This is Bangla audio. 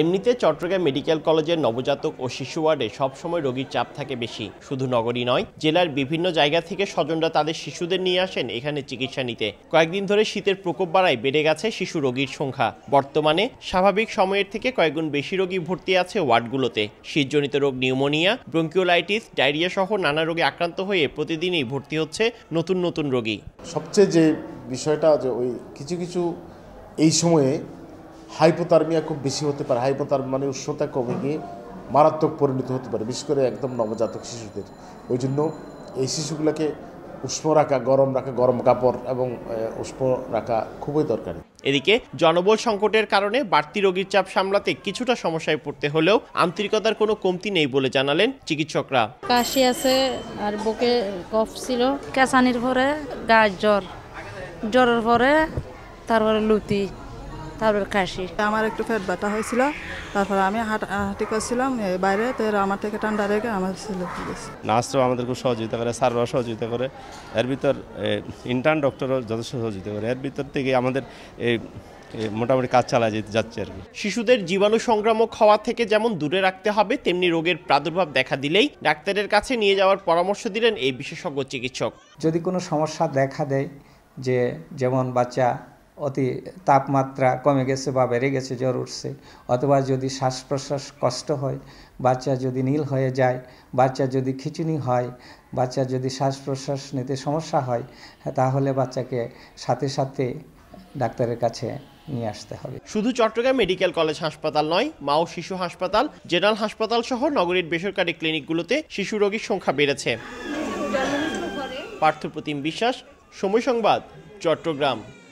এমনিতে চট্টগ্রাম মেডিকেল কলেজের নবজাতক ও শিশু ওয়ার্ডে সবসময় রোগীর চাপ থাকে বেশি শুধু নগরী নয় জেলার বিভিন্ন জায়গা থেকে স্বজনরা তাদের শিশুদের নিয়ে আসেন এখানে চিকিৎসা নিতে কয়েকদিন ধরে শীতের প্রকোপ বাড়ায় বেড়ে গেছে শিশু রোগীর সংখ্যা বর্তমানে স্বাভাবিক সময়ের থেকে কয়েকগুণ বেশি রোগী ভর্তি আছে ওয়ার্ডগুলোতে শীতজনিত রোগ নিউমোনিয়া ব্রঙ্কিওলাইটিস ডায়রিয়া সহ নানা রোগে আক্রান্ত হয়ে প্রতিদিনই ভর্তি হচ্ছে নতুন নতুন রোগী সবচেয়ে যে বিষয়টা যে ওই কিছু কিছু এই সময়ে হাইপোথার্মিয়া খুব বেশি হতে পারে হাইপোথার্ম মানে উষ্ণতা কমে গিয়ে মারাত্মক পরিণত হতে পারে বিশেষ করে একদম নবজাতক শিশুদের ওই জন্য এই শিশুগুলোকে উষ্ণ রাখা গরম রাখা গরম কাপড় এবং উষ্ণ রাখা খুবই দরকারি এদিকে জনবল সংকটের কারণে বাড়তি রোগীর চাপ সামলাতে কিছুটা সমস্যায় পড়তে হলেও আন্তরিকতার কোনো কমতি নেই বলে জানালেন চিকিৎসকরা কাশি আছে আর বুকে কফ ছিল কেঁচানির পরে গায়ের জ্বর জ্বরের পরে তারপরে লুতি তারপর কাশি আমার একটু পেট ব্যথা হয়েছিল তারপর আমি হাঁটাহাঁটি করছিলাম বাইরে তো আমার থেকে ঠান্ডা রেখে আমার ছিল নার্সরাও আমাদের খুব সহযোগিতা করে স্যাররাও সহযোগিতা করে এর ভিতর ইন্টার্ন ডক্টরও যথেষ্ট সহযোগিতা করে এর ভিতর থেকে আমাদের এই মোটামুটি কাজ চালা যেতে যাচ্ছে আর কি শিশুদের জীবাণু সংক্রামক হওয়া থেকে যেমন দূরে রাখতে হবে তেমনি রোগের প্রাদুর্ভাব দেখা দিলেই ডাক্তারের কাছে নিয়ে যাওয়ার পরামর্শ দিলেন এই বিশেষজ্ঞ চিকিৎসক যদি কোনো সমস্যা দেখা দেয় যে যেমন বাচ্চা অতি তাপমাত্রা কমে গেছে বা বেড়ে গেছে জ্বর উঠছে অথবা যদি শ্বাস প্রশ্বাস কষ্ট হয় বাচ্চা যদি নীল হয়ে যায় বাচ্চা যদি খিচুনি হয় বাচ্চা যদি শ্বাস প্রশ্বাস নিতে সমস্যা হয় হ্যাঁ, তাহলে বাচ্চাকে সাথে সাথে ডাক্তারের কাছে নিয়ে আসতে হবে শুধু চট্টগ্রাম মেডিকেল কলেজ হাসপাতাল নয় মা ও শিশু হাসপাতাল জেনারেল হাসপাতাল সহ নগরীর বেসরকারি ক্লিনিকগুলোতে শিশু রোগীর সংখ্যা বেড়েছে পার্থপ্রতিম বিশ্বাস সময় সংবাদ চট্টগ্রাম